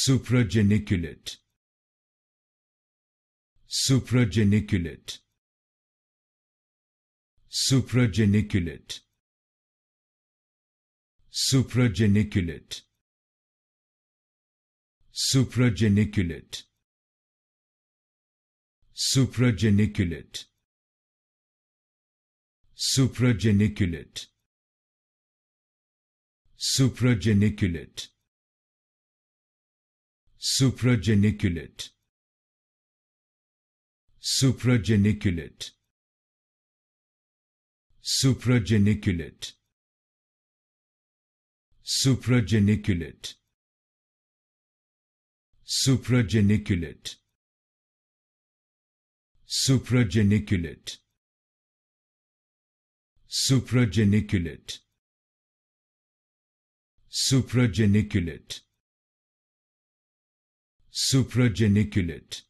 suprageniculate suprageniculate suprageniculate suprageniculate suprageniculate suprageniculate suprageniculate suprageniculate suprageniculate suprageniculate suprageniculate suprageniculate suprageniculate suprageniculate suprageniculate suprageniculate suprageniculate